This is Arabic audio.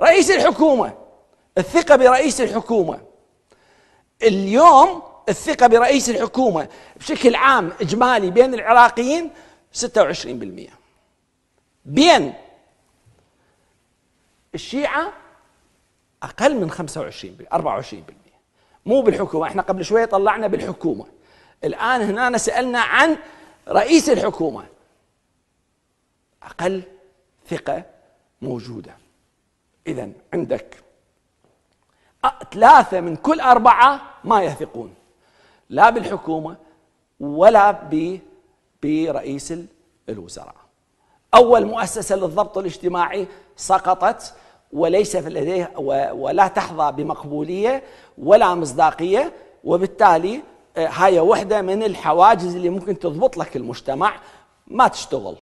رئيس الحكومة الثقة برئيس الحكومة اليوم الثقة برئيس الحكومة بشكل عام إجمالي بين العراقيين 26% بين الشيعة أقل من 25 24% مو بالحكومة احنا قبل شوية طلعنا بالحكومة الآن هنا سألنا عن رئيس الحكومة أقل ثقة موجودة إذا عندك ثلاثة من كل أربعة ما يثقون لا بالحكومة ولا برئيس الوزراء أول مؤسسة للضبط الاجتماعي سقطت وليس في لديه ولا تحظى بمقبولية ولا مصداقية وبالتالي آه، هاي وحدة من الحواجز اللي ممكن تضبط لك المجتمع ما تشتغل